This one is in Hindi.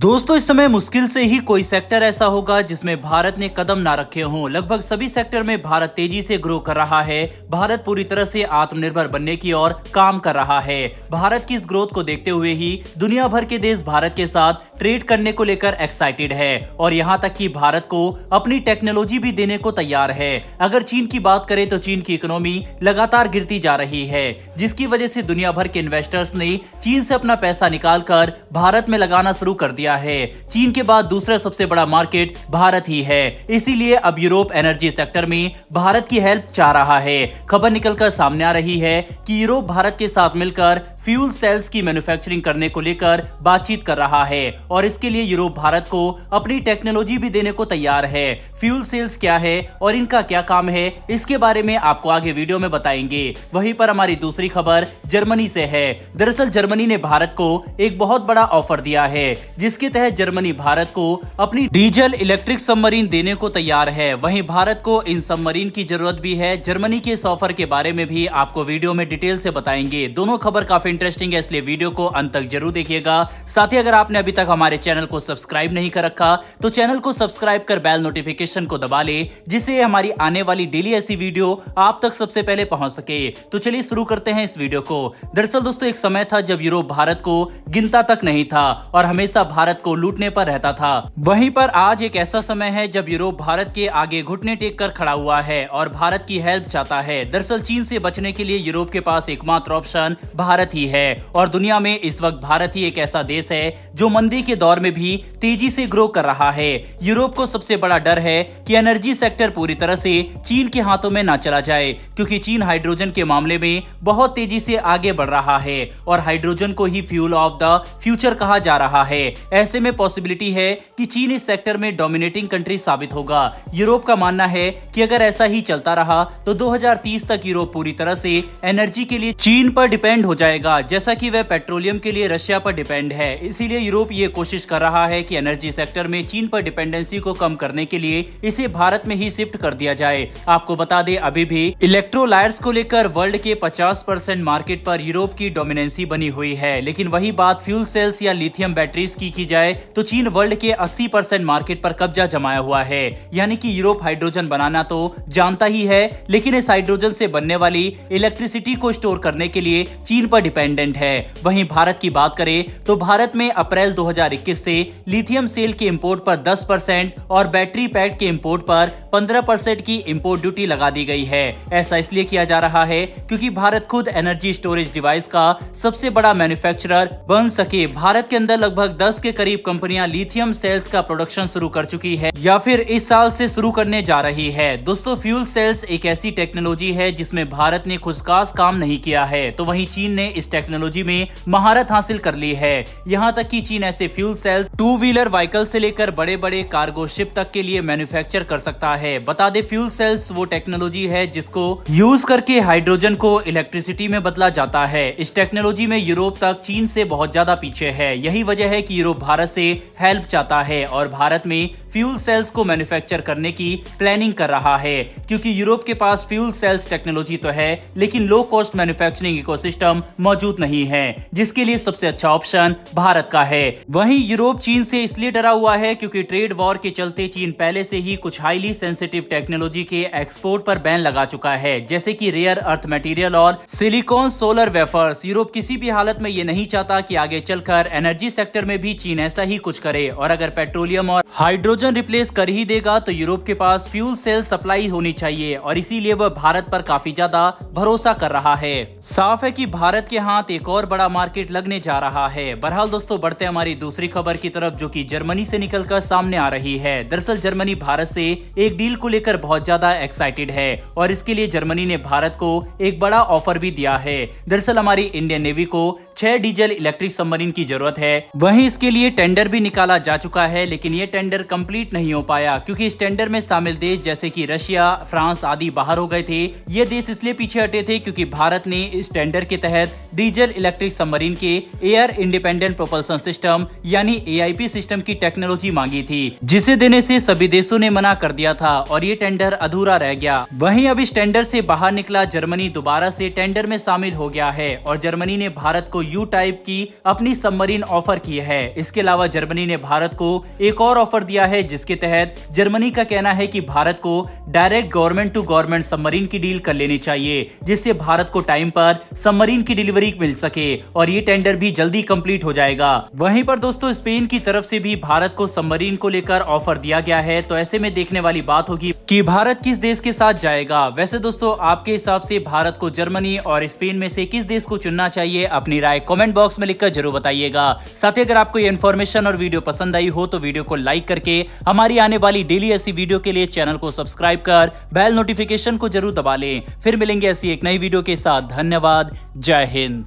दोस्तों इस समय मुश्किल से ही कोई सेक्टर ऐसा होगा जिसमें भारत ने कदम ना रखे हों लगभग सभी सेक्टर में भारत तेजी से ग्रो कर रहा है भारत पूरी तरह से आत्मनिर्भर बनने की ओर काम कर रहा है भारत की इस ग्रोथ को देखते हुए ही दुनिया भर के देश भारत के साथ ट्रेड करने को लेकर एक्साइटेड है और यहाँ तक की भारत को अपनी टेक्नोलॉजी भी देने को तैयार है अगर चीन की बात करें तो चीन की इकोनॉमी लगातार गिरती जा रही है जिसकी वजह से दुनिया भर के इन्वेस्टर्स ने चीन से अपना पैसा निकाल कर भारत में लगाना शुरू कर दिया दिया है चीन के बाद दूसरा सबसे बड़ा मार्केट भारत ही है इसीलिए अब यूरोप एनर्जी सेक्टर में भारत की हेल्प चाह रहा है खबर निकलकर सामने आ रही है कि यूरोप भारत के साथ मिलकर फ्यूल सेल्स की मैन्युफैक्चरिंग करने को लेकर बातचीत कर रहा है और इसके लिए यूरोप भारत को अपनी टेक्नोलॉजी भी देने को तैयार है फ्यूल सेल्स क्या है और इनका क्या काम है इसके बारे में आपको आगे वीडियो में बताएंगे वहीं पर हमारी दूसरी खबर जर्मनी से है दरअसल जर्मनी ने भारत को एक बहुत बड़ा ऑफर दिया है जिसके तहत जर्मनी भारत को अपनी डीजल इलेक्ट्रिक सबमरीन देने को तैयार है वहीं भारत को इन सबमरीन की जरूरत भी है जर्मनी के इस ऑफर के बारे में भी आपको वीडियो में डिटेल से बताएंगे दोनों खबर काफी इंटरेस्टिंग है इसलिए वीडियो को अंत तक जरूर देखिएगा साथ ही अगर आपने अभी तक हमारे चैनल को सब्सक्राइब नहीं कर रखा तो चैनल को सब्सक्राइब कर बेल नोटिफिकेशन को दबा ले जिससे हमारी आने वाली डेली ऐसी वीडियो आप तक सबसे पहले पहुंच सके तो चलिए शुरू करते हैं इस वीडियो को दरअसल दोस्तों एक समय था जब यूरोप भारत को गिनता तक नहीं था और हमेशा भारत को लूटने पर रहता था वहीं पर आज एक ऐसा समय है जब यूरोप भारत के आगे घुटने टेक कर खड़ा हुआ है और भारत की हेल्प चाहता है दरअसल चीन से बचने के लिए यूरोप के पास एकमात्र ऑप्शन भारत ही की है और दुनिया में इस वक्त भारत ही एक ऐसा देश है जो मंदी के दौर में भी तेजी से ग्रो कर रहा है यूरोप को सबसे बड़ा डर है कि एनर्जी सेक्टर पूरी तरह से चीन के हाथों में ना चला जाए क्योंकि चीन हाइड्रोजन के मामले में बहुत तेजी से आगे बढ़ रहा है और हाइड्रोजन को ही फ्यूल ऑफ द फ्यूचर कहा जा रहा है ऐसे में पॉसिबिलिटी है कि चीन इस सेक्टर में डोमिनेटिंग कंट्री साबित होगा यूरोप का मानना है कि अगर ऐसा ही चलता रहा तो 2030 तक यूरोप पूरी तरह से एनर्जी के लिए चीन पर डिपेंड हो जाएगा होगा जैसा कि वह पेट्रोलियम के लिए रशिया पर डिपेंड है इसीलिए यूरोप ये कोशिश कर रहा है कि एनर्जी सेक्टर में चीन पर डिपेंडेंसी को कम करने के लिए इसे भारत में ही शिफ्ट कर दिया जाए आपको बता दें अभी भी इलेक्ट्रोलायर्स को लेकर वर्ल्ड के 50 परसेंट मार्केट पर यूरोप की डोमिनेंसी बनी हुई है लेकिन वही बात फ्यूल सेल्स या लिथियम बैटरीज की की जाए तो चीन वर्ल्ड के 80 परसेंट मार्केट पर कब्जा जमाया हुआ है यानी कि यूरोप हाइड्रोजन बनाना तो जानता ही है लेकिन इस हाइड्रोजन से बनने वाली इलेक्ट्रिसिटी को स्टोर करने के लिए चीन पर डिपेंड डिपेंडेंट है वहीं भारत की बात करें तो भारत में अप्रैल 2021 से लिथियम सेल के इम्पोर्ट पर 10 परसेंट और बैटरी पैड के इम्पोर्ट पर 15 परसेंट की इम्पोर्ट ड्यूटी लगा दी गई है ऐसा इसलिए किया जा रहा है क्योंकि भारत खुद एनर्जी स्टोरेज डिवाइस का सबसे बड़ा मैन्युफैक्चरर बन सके भारत के अंदर लगभग दस के करीब कंपनियां लिथियम सेल्स का प्रोडक्शन शुरू कर चुकी है या फिर इस साल से शुरू करने जा रही है दोस्तों फ्यूल सेल्स एक ऐसी टेक्नोलॉजी है जिसमें भारत ने कुछ खास काम नहीं किया है तो वहीं चीन ने इस टेक्नोलॉजी में महारत हासिल कर ली है यहाँ तक कि चीन ऐसे fuel cells two wheeler vehicle से लेकर बड़े बड़े कार्गो शिप तक के लिए मैन्युफैक्चर कर सकता है बता दे फ्यूल सेल्स वो टेक्नोलॉजी है जिसको यूज करके हाइड्रोजन को इलेक्ट्रिसिटी में बदला जाता है इस टेक्नोलॉजी में यूरोप तक चीन से बहुत ज्यादा पीछे है यही वजह है कि यूरोप भारत से हेल्प चाहता है और भारत में फ्यूल सेल्स को मैन्युफैक्चर करने की प्लानिंग कर रहा है क्योंकि यूरोप के पास फ्यूल सेल्स टेक्नोलॉजी तो है लेकिन लो कॉस्ट मैन्युफैक्चरिंग इकोसिस्टम मौजूद नहीं है जिसके लिए सबसे अच्छा ऑप्शन भारत का है वही यूरोप चीन से इसलिए डरा हुआ है क्योंकि ट्रेड वॉर के चलते चीन पहले से ही कुछ हाईली सेंसिटिव टेक्नोलॉजी के एक्सपोर्ट पर बैन लगा चुका है जैसे कि रेयर अर्थ मटेरियल और सिलिकॉन सोलर वेफर्स यूरोप किसी भी हालत में ये नहीं चाहता कि आगे चलकर एनर्जी सेक्टर में भी चीन ऐसा ही कुछ करे और अगर पेट्रोलियम और हाइड्रोजन हाइड्रोजन रिप्लेस कर ही देगा तो यूरोप के पास फ्यूल सेल सप्लाई होनी चाहिए और इसीलिए वह भारत पर काफी ज्यादा भरोसा कर रहा है साफ है कि भारत के हाथ एक और बड़ा मार्केट लगने जा रहा है बहरहाल दोस्तों बढ़ते हमारी दूसरी खबर की तरफ जो की जर्मनी से निकलकर सामने आ रही है दरअसल जर्मनी भारत से एक डील को लेकर बहुत ज्यादा एक्साइटेड है और इसके लिए जर्मनी ने भारत को एक बड़ा ऑफर भी दिया है दरअसल हमारी इंडियन नेवी को छह डीजल इलेक्ट्रिक सबमरीन की जरूरत है वहीं इसके लिए टेंडर भी निकाला जा चुका है लेकिन ये टेंडर कंप्लीट नहीं हो पाया क्योंकि इस टेंडर में शामिल देश जैसे कि रशिया फ्रांस आदि बाहर हो गए थे ये देश इसलिए पीछे हटे थे क्योंकि भारत ने इस टेंडर के तहत डीजल इलेक्ट्रिक सबमरीन के एयर इंडिपेंडेंट प्रोपल्सन सिस्टम यानी ए सिस्टम की टेक्नोलॉजी मांगी थी जिसे देने ऐसी सभी देशों ने मना कर दिया था और ये टेंडर अधूरा रह गया वही अब इस टेंडर ऐसी बाहर निकला जर्मनी दोबारा ऐसी टेंडर में शामिल हो गया है और जर्मनी ने भारत को यू टाइप की अपनी सबमरीन ऑफर की है इसके अलावा जर्मनी ने भारत को एक और ऑफर दिया है जिसके तहत जर्मनी का कहना है कि भारत को direct government to government submarine की डील कर लेनी चाहिए जिससे भारत को टाइम पर सबमरीन की डिलीवरी मिल सके और ये टेंडर भी जल्दी कम्प्लीट हो जाएगा वहीं पर दोस्तों स्पेन की तरफ से भी भारत को सबमरीन को लेकर ऑफर दिया गया है तो ऐसे में देखने वाली बात होगी कि भारत किस देश के साथ जाएगा वैसे दोस्तों आपके हिसाब से भारत को जर्मनी और स्पेन में से किस देश को चुनना चाहिए अपनी राय है कॉमेंट बॉक्स में लिखकर जरूर बताइएगा साथ ही अगर आपको ये इन्फॉर्मेशन और वीडियो पसंद आई हो तो वीडियो को लाइक करके हमारी आने वाली डेली ऐसी वीडियो के लिए चैनल को सब्सक्राइब कर बेल नोटिफिकेशन को जरूर दबा लें फिर मिलेंगे ऐसी एक नई वीडियो के साथ धन्यवाद जय हिंद